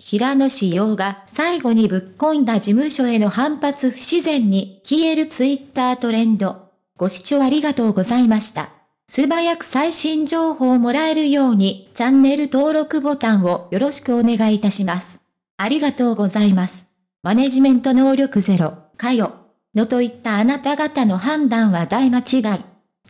平野紫耀が最後にぶっ込んだ事務所への反発不自然に消えるツイッタートレンド。ご視聴ありがとうございました。素早く最新情報をもらえるようにチャンネル登録ボタンをよろしくお願いいたします。ありがとうございます。マネジメント能力ゼロ、かよ。のといったあなた方の判断は大間違い。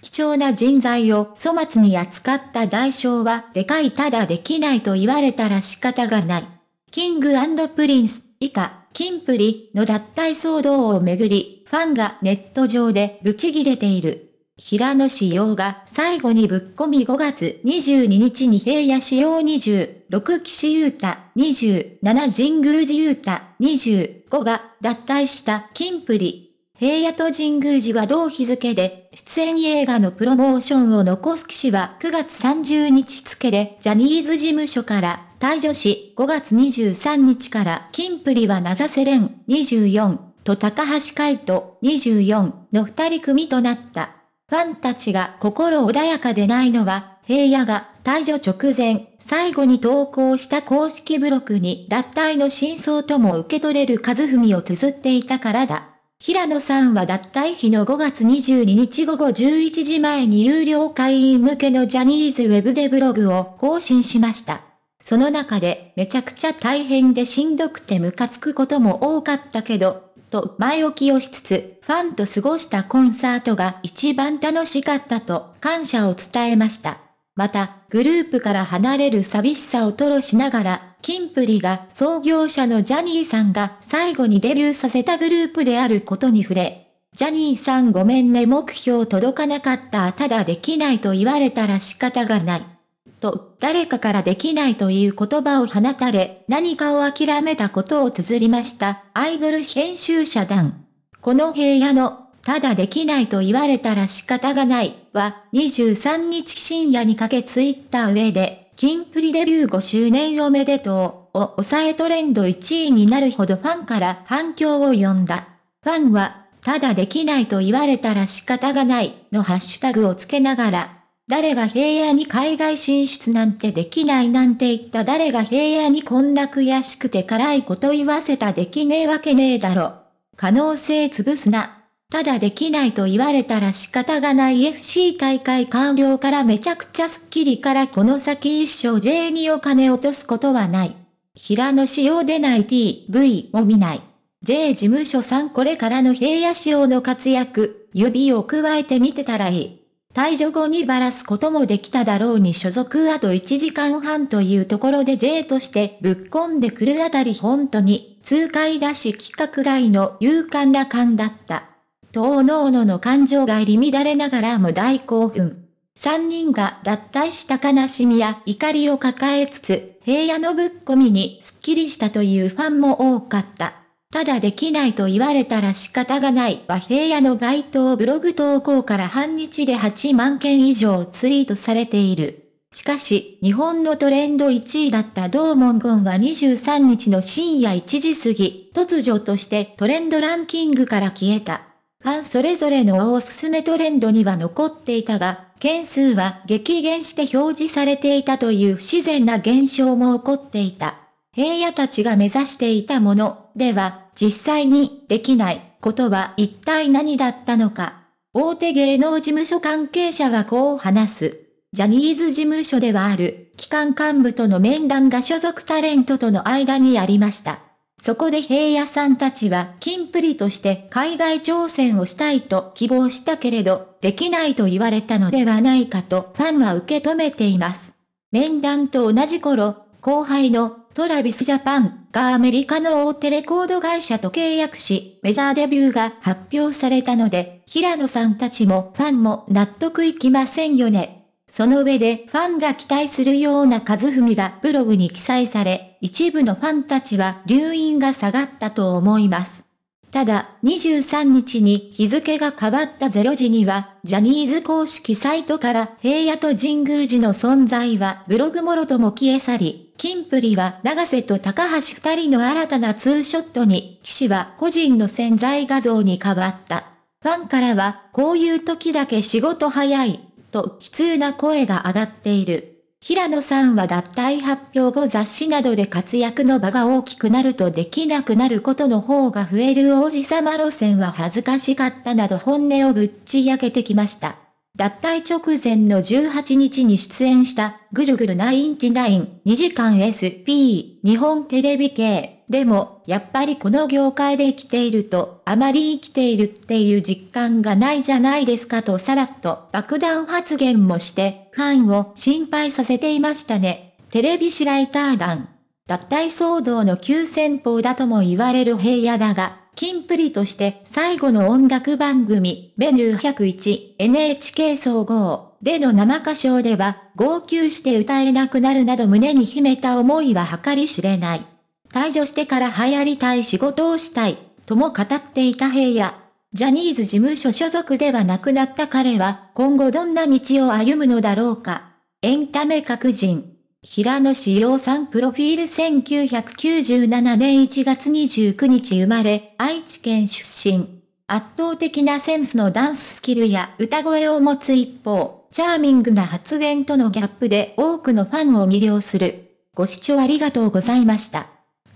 貴重な人材を粗末に扱った代償はでかいただできないと言われたら仕方がない。キングプリンス以下、キンプリの脱退騒動をめぐり、ファンがネット上でブチギレている。平野紫耀が最後にぶっ込み5月22日に平野紫耀20、6岸優太20、7神宮寺優太25が脱退したキンプリ。平野と神宮寺は同日付で、出演映画のプロモーションを残す騎士は9月30日付でジャニーズ事務所から退場し5月23日から金プリは長瀬廉24と高橋海人24の二人組となった。ファンたちが心穏やかでないのは、平野が退場直前、最後に投稿した公式ブログに脱退の真相とも受け取れる和文を綴っていたからだ。平野さんは脱退日の5月22日午後11時前に有料会員向けのジャニーズウェブでブログを更新しました。その中でめちゃくちゃ大変でしんどくてムカつくことも多かったけど、と前置きをしつつ、ファンと過ごしたコンサートが一番楽しかったと感謝を伝えました。また、グループから離れる寂しさを吐露しながら、キンプリが創業者のジャニーさんが最後にデビューさせたグループであることに触れ、ジャニーさんごめんね目標届かなかったただできないと言われたら仕方がない。と、誰かからできないという言葉を放たれ、何かを諦めたことを綴りました、アイドル編集者団。この平野の、ただできないと言われたら仕方がない、は、23日深夜にかけツイッター上で、金プリデビュー5周年おめでとう、を抑えトレンド1位になるほどファンから反響を呼んだ。ファンは、ただできないと言われたら仕方がない、のハッシュタグをつけながら、誰が平野に海外進出なんてできないなんて言った誰が平野にこんな悔しくて辛いこと言わせたできねえわけねえだろ。可能性潰すな。ただできないと言われたら仕方がない FC 大会完了からめちゃくちゃスッキリからこの先一生 J にお金落とすことはない。平野仕様でない TV を見ない。J 事務所さんこれからの平野仕様の活躍、指を加えて見てたらいい。退場後にばらすこともできただろうに所属あと1時間半というところで J としてぶっ込んでくるあたり本当に痛快だし企画外の勇敢な感だった。東の々の感情が入り乱れながらも大興奮。三人が脱退した悲しみや怒りを抱えつつ、平野のぶっ込みにスッキリしたというファンも多かった。ただできないと言われたら仕方がない和平野の街頭ブログ投稿から半日で8万件以上ツイートされている。しかし、日本のトレンド1位だった同文言は23日の深夜1時過ぎ、突如としてトレンドランキングから消えた。ファンそれぞれのおすすめトレンドには残っていたが、件数は激減して表示されていたという不自然な現象も起こっていた。平野たちが目指していたものでは実際にできないことは一体何だったのか。大手芸能事務所関係者はこう話す。ジャニーズ事務所ではある、機関幹部との面談が所属タレントとの間にありました。そこで平野さんたちは、キンプリとして海外挑戦をしたいと希望したけれど、できないと言われたのではないかとファンは受け止めています。面談と同じ頃、後輩のトラビスジャパンがアメリカの大手レコード会社と契約し、メジャーデビューが発表されたので、平野さんたちもファンも納得いきませんよね。その上でファンが期待するような数踏みがブログに記載され、一部のファンたちは留飲が下がったと思います。ただ、23日に日付が変わった0時には、ジャニーズ公式サイトから平野と神宮寺の存在はブログもろとも消え去り、金プリは長瀬と高橋二人の新たなツーショットに、騎士は個人の潜在画像に変わった。ファンからは、こういう時だけ仕事早い、と悲痛な声が上がっている。平野さんは脱退発表後雑誌などで活躍の場が大きくなるとできなくなることの方が増える王子様路線は恥ずかしかったなど本音をぶっちやけてきました。脱退直前の18日に出演した、ぐるぐるナインティナイン2時間 SP、日本テレビ系、でも、やっぱりこの業界で生きていると、あまり生きているっていう実感がないじゃないですかとさらっと爆弾発言もして、ファンを心配させていましたね。テレビシライター団。脱退騒動の急先鋒だとも言われる平野だが、金プリとして最後の音楽番組、ベニュー101 NHK 総合での生歌唱では、号泣して歌えなくなるなど胸に秘めた思いは計り知れない。退場してから流行りたい仕事をしたい、とも語っていた平野。ジャニーズ事務所所属ではなくなった彼は、今後どんな道を歩むのだろうか。エンタメ各人。平野志耀さんプロフィール1997年1月29日生まれ、愛知県出身。圧倒的なセンスのダンススキルや歌声を持つ一方、チャーミングな発言とのギャップで多くのファンを魅了する。ご視聴ありがとうございました。